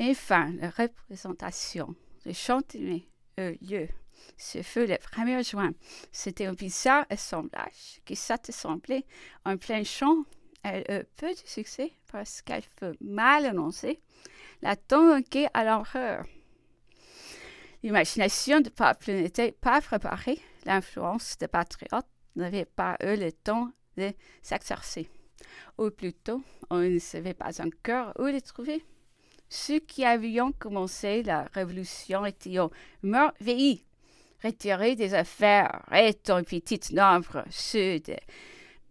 enfin, la représentation de chantier eut lieu. Ce fut le 1er juin. C'était un bizarre assemblage qui s'assemblait en plein champ. Elle eut peu de succès parce qu'elle fut mal annoncée. La manqué à l'horreur. L'imagination du peuple n'était pas préparée. L'influence des patriotes n'avait pas eu le temps de s'exercer. Ou plutôt, on ne savait pas encore où les trouver ceux qui avaient commencé la révolution étaient vieillis. retirés des affaires, et en petite nombre, ceux de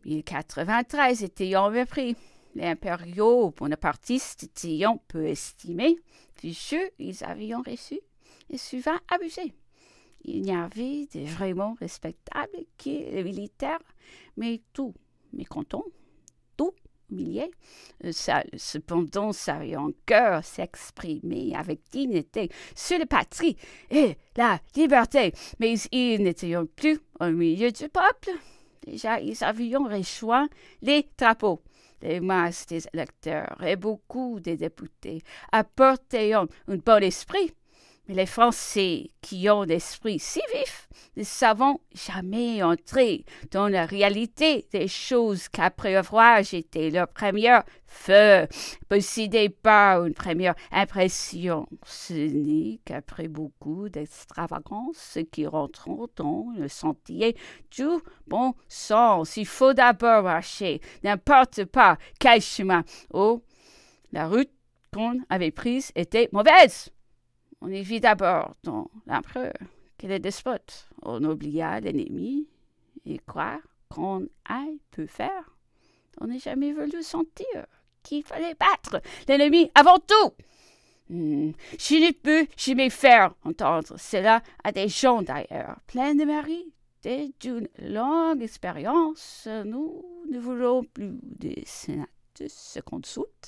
1093 étaient repris. Les impériaux bonapartistes étaient peu estimés, ceux ils avaient reçu et souvent abusés. Il n'y avait de vraiment respectables que les militaires, mais tout mécontents euh, cependant, Ça, cependant, encore s'exprimer s'exprimer avec dignité sur la patrie et la liberté. Mais ils n'étaient plus au milieu du peuple. Déjà, ils avaient rejoint les drapeaux les masses des électeurs et beaucoup des députés apportaient un bon esprit mais les Français qui ont l'esprit si vif ne savent jamais entrer dans la réalité des choses qu'après avoir jeté leur premier feu, possédé pas une première impression. Ce n'est qu'après beaucoup d'extravagance qui rentrent dans le sentier tout bon sens. Il faut d'abord marcher, n'importe pas quel chemin. Oh, la route qu'on avait prise était mauvaise. On évite d'abord dans l'empereur, que est despote. On oublia l'ennemi et croire qu'on aille peut faire. On n'est jamais voulu sentir qu'il fallait battre l'ennemi avant tout. Hmm, je ne peux jamais faire entendre cela à des gens d'ailleurs, pleins de mari. et d'une longue expérience, nous ne voulons plus de sénats de seconde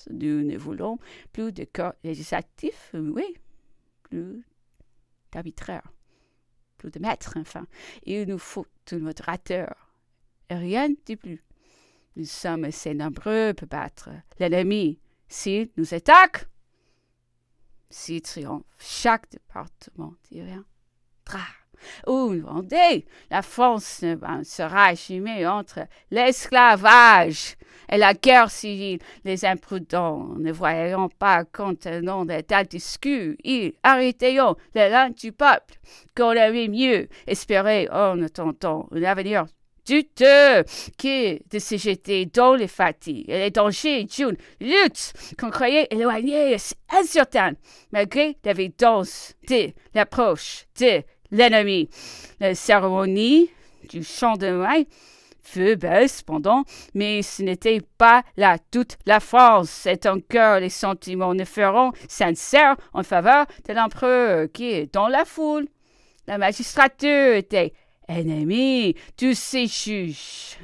nous ne voulons plus de corps législatif, oui, plus d'arbitraire, plus de maître, enfin. Il nous faut notre modérateur. Et rien de plus. Nous sommes assez nombreux pour battre l'ennemi. S'il nous attaque, s'il triomphe chaque département, il où dit la France euh, ne ben, sera assumée entre l'esclavage et la guerre civile. Les imprudents, ne voyant pas quand un nom d'état ils arrêteront les du peuple qu'on avait mieux espéré en attendant un avenir douteux qui de se jeter dans les fatigues et les dangers d'une lutte qu'on croyait éloignée et incertaine, malgré l'évidence de l'approche de l'ennemi. La cérémonie du chant de maille fut belle cependant, mais ce n'était pas là toute la France. C'est encore les sentiments ne feront sincères en faveur de l'empereur qui est dans la foule. La magistrature était ennemie. Tous ces juges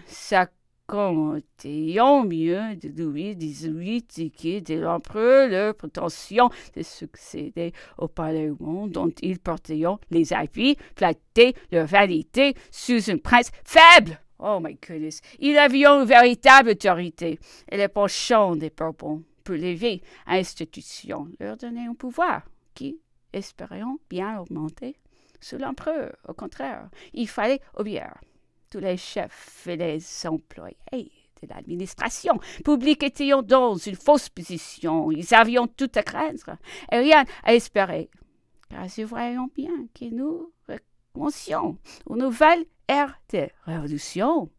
ayons-nous mieux de Louis XVIII, qui de l'empereur, leur prétention de succéder au Parlement, dont ils portaient les appuis, flattaient leur vanité sous une presse faible. Oh my goodness! Ils avaient une véritable autorité et les penchants des Bourbons pour lever institution leur donner un pouvoir qui, espérons bien augmenter, sous l'empereur. Au contraire, il fallait obéir. Tous les chefs et les employés de l'administration publique étaient dans une fausse position. Ils avaient tout à craindre et rien à espérer. Car nous bien que nous recommencions une nouvelle ère de révolution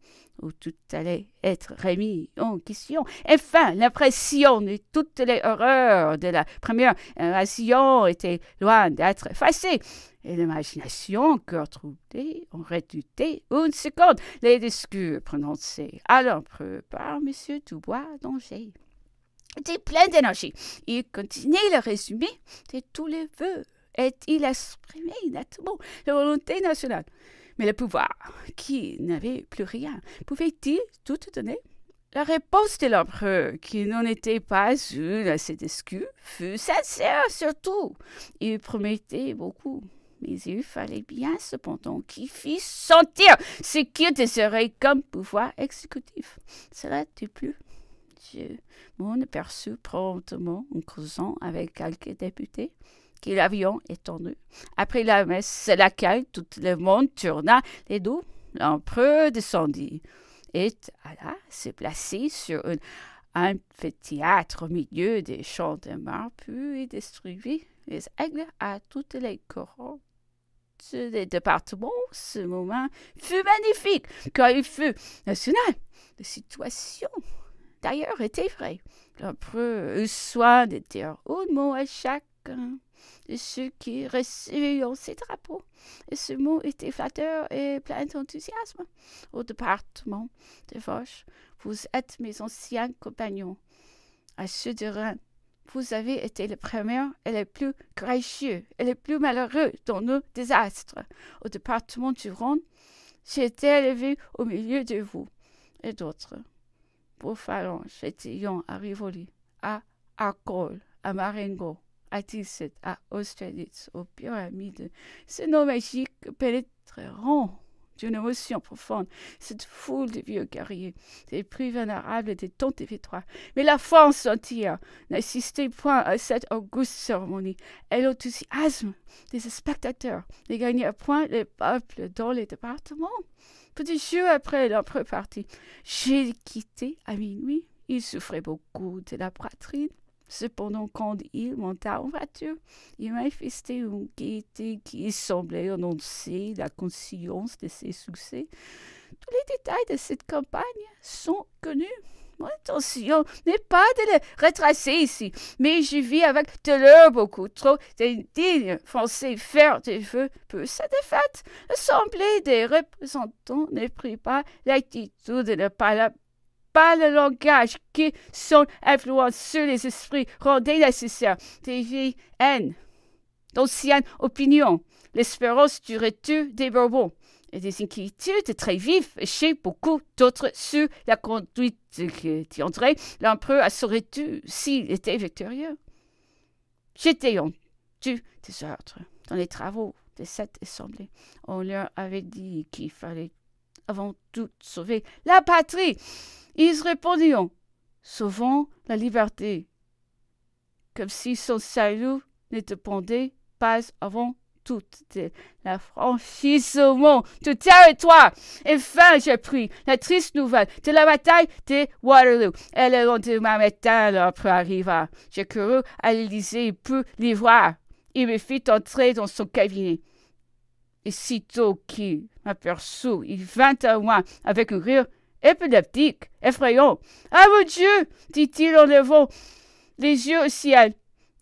où tout allait être remis en question. Enfin, l'impression de toutes les horreurs de la première invasion était loin d'être effacée, et l'imagination encore troublée en redoutait une seconde les discours prononcés à l'empereur par M. Dubois d'Angers. Était plein d'énergie. Il continuait le résumé de tous les vœux et il exprimait nettement la volonté nationale. Mais le pouvoir, qui n'avait plus rien, pouvait-il tout donner La réponse de l'empereur, qui n'en était pas une à cette excuse, fut sincère surtout. Il promettait beaucoup. Mais il fallait bien cependant qu'il fît sentir ce qu'il désirait comme pouvoir exécutif. « ne plus. Je m'en aperçus promptement en causant avec quelques députés qui l'avion est Après la messe, c'est la tout le monde tourna les dos. L'empereur descendit et alla se placer sur un amphithéâtre au milieu des champs de mort, puis distribua les aigles à toutes les corons des départements. Ce moment fut magnifique, car il fut national. La situation, d'ailleurs, était vraie. L'empereur eut soin de dire un mot à chaque de ceux qui recevaient ces drapeaux. Et ce mot était flatteur et plein d'enthousiasme. Au département de Vosges, vous êtes mes anciens compagnons. À ceux de vous avez été les premiers et les plus gracieux et les plus malheureux dans nos désastres. Au département du Rhône, j'ai été élevé au milieu de vous et d'autres. Pour phalanges étaient à Rivoli, à Arcole, à Marengo a-t-il à Austerlitz, aux pyramides, ces noms magiques pénétreront d'une émotion profonde, cette foule de vieux guerriers, des plus vulnérables des tontes et victoires. Mais la France entière n'assistait point à cette auguste cérémonie, et l'enthousiasme des spectateurs ne gagnait point les peuples dans les départements. Petit jour après leur parti, j'ai quitté à minuit. Il souffrait beaucoup de la poitrine Cependant, quand il monta en voiture, il manifestait une gaieté qui semblait annoncer la conscience de ses succès. Tous les détails de cette campagne sont connus. Mon intention n'est pas de les retracer ici, mais je vis avec douleur beaucoup trop d'indignes Français faire des feux, pour sa défaite. L'Assemblée des représentants ne prit pas l'attitude de ne pas la le langage qui sont influence sur les esprits, rendait nécessaire des haines d'anciennes opinions, l'espérance du retour des Bourbons et des inquiétudes très vives chez beaucoup d'autres sur la conduite qui tiendrait l'empereur à son retour s'il était victorieux. J'étais en du désordre dans les travaux de cette assemblée. On leur avait dit qu'il fallait avant tout sauver La patrie Ils répondirent, « Sauvons la liberté. Comme si son salut ne dépendait pas avant tout de l'affranchissement du territoire. Enfin, j'ai pris la triste nouvelle de la bataille de Waterloo. Et le lendemain matin, l'empereur arriva. J'ai couru à l'Élysée pour l'y voir. Il me fit entrer dans son cabinet. Et sitôt qu'il il vint à moi avec un rire épileptique, effrayant. Ah mon Dieu dit-il en levant les yeux au ciel.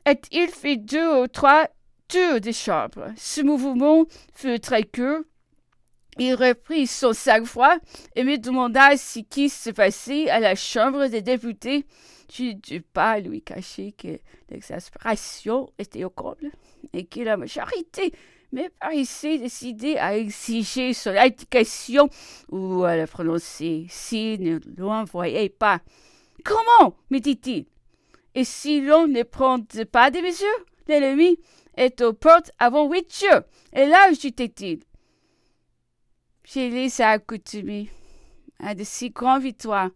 Et il fit deux ou trois tours de chambre. Ce mouvement fut très curieux. Il reprit son sang-froid et me demanda si qui se passait à la chambre des députés. Je ne dû pas lui cacher que l'exaspération était au comble et que la majorité mais paraissait décidé à exiger son indication ou à la prononcer si ne l'envoyait pas. Comment me dit-il. Et si l'on ne prend pas des mesures, l'ennemi est aux portes avant huit jours. Et là, ajoutait-il. J'ai les accoutumés à de si grandes victoires.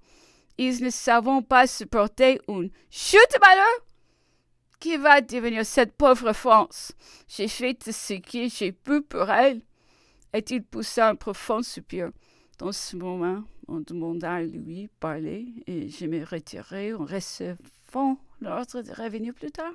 Ils ne savent pas supporter une chute malheur qui va devenir cette pauvre France J'ai fait ce que j'ai pu pour elle. Et il poussa un profond soupir. Dans ce moment, on demanda à lui parler et je me retirai en recevant l'ordre de revenir plus tard.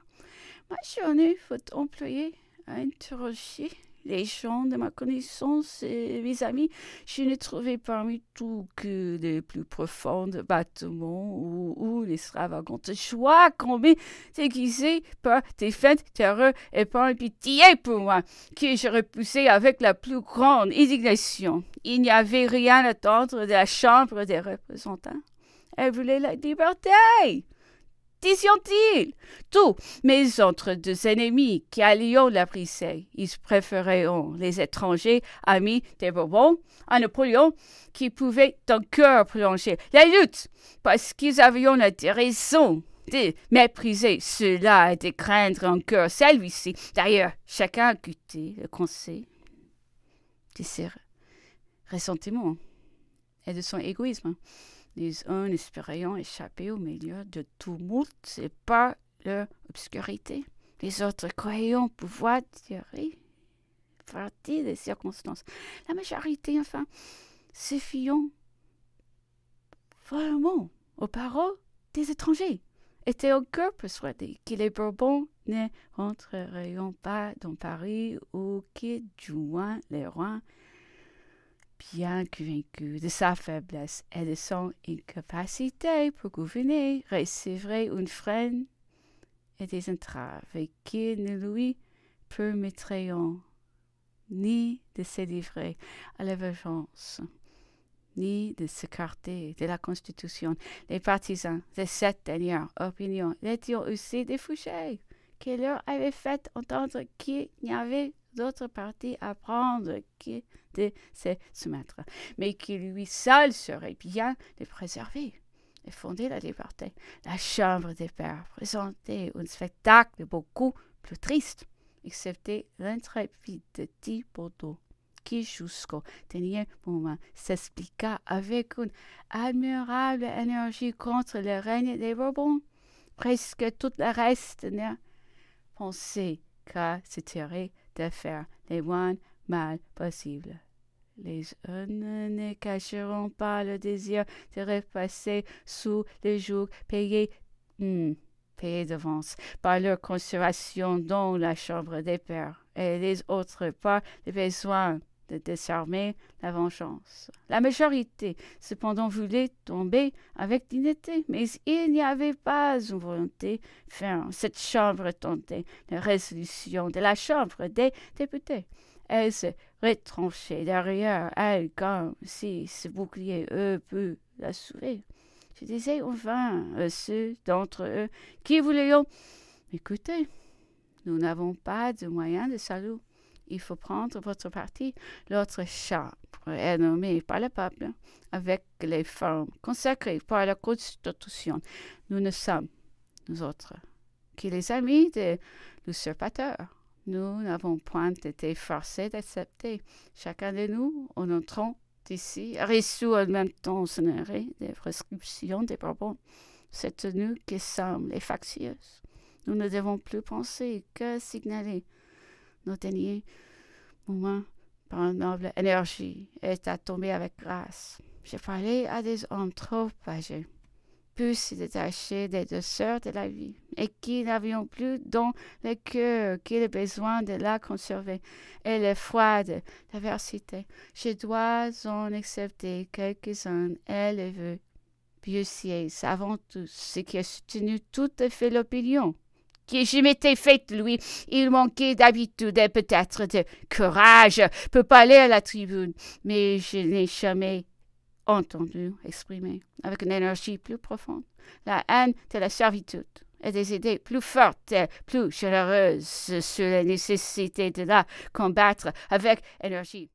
Ma journée votre employé a interrogé. » les gens de ma connaissance et mes amis, je ne trouvais parmi tout que les plus profondes battements ou, les extravagantes joie qu'on met déguisée par des feintes terreurs et par un pitié pour moi, que je repoussais avec la plus grande indignation. Il n'y avait rien à attendre de la chambre des représentants. Elle voulait la liberté. Disent-ils Tous entre deux ennemis qui allions la briser, ils préféraient les étrangers amis des Bourbons à Napoléon qui pouvait encore cœur la lutte parce qu'ils avaient la raison de mépriser cela et de craindre encore celui-ci. D'ailleurs, chacun a goûté le conseil de ses ressentiments et de son égoïsme les uns espérant échapper au milieu de tumultes et pas leur obscurité, les autres croyaient pouvoir tirer parti des circonstances. La majorité, enfin, se fiant vraiment aux paroles des étrangers, était encore persuadée que les Bourbons ne rentreraient pas dans Paris ou qu'ils du les rois bien convaincu de sa faiblesse et de son incapacité pour gouverner, recevrait une freine et des entraves qui ne lui permettraient ni de se livrer à la vengeance, ni de s'écarter de la Constitution. Les partisans de cette dernière opinion l'étaient aussi des Fouchés, qui leur avaient fait entendre qu'il n'y avait D'autres parties apprendre que de se soumettre, mais qui lui seul serait bien de préserver et fonder la liberté. La Chambre des Pères présentait un spectacle beaucoup plus triste, excepté l'intrépide Thibaudot qui jusqu'au dernier moment s'expliqua avec une admirable énergie contre le règne des Bourbons. Presque tout le reste n'a pensé qu'à se tirer de faire les moins mal possible. Les uns ne cacheront pas le désir de repasser sous les jours payés, hmm, payés d'avance par leur conservation dans la chambre des pères et les autres par les besoins de désarmer la vengeance. La majorité, cependant, voulait tomber avec dignité, mais il n'y avait pas une volonté fin Cette Chambre tentait la résolution de la Chambre des députés. Elle se retranchait derrière elle comme si ce bouclier eux, pu la sauver. Je disais enfin ceux d'entre eux qui voulaient écouter. Nous n'avons pas de moyens de salut il faut prendre votre parti. L'autre charme est nommé par le peuple avec les formes consacrées par la Constitution. Nous ne sommes, nous autres, que les amis de l'usurpateur. Nous n'avons point été forcés d'accepter. Chacun de nous, en entrant ici, a reçu en même temps son des prescriptions des Bourbons. C'est nous qui sommes les factieuses. Nous ne devons plus penser que signaler nos au moins par une noble énergie est à tomber avec grâce. J'ai parlé à des hommes trop âgés, plus se détacher des douceurs de la vie, et qui n'avaient plus dans le cœur que le besoin de la conserver et le froid de l'adversité. Je dois en accepter quelques-uns et les puis savons tous ce qui a soutenu tout fait l'opinion que je m'étais faite lui. Il manquait d'habitude et peut-être de courage pour parler à la tribune, mais je n'ai jamais entendu exprimer avec une énergie plus profonde la haine de la servitude et des idées plus fortes et plus généreuses sur la nécessité de la combattre avec énergie.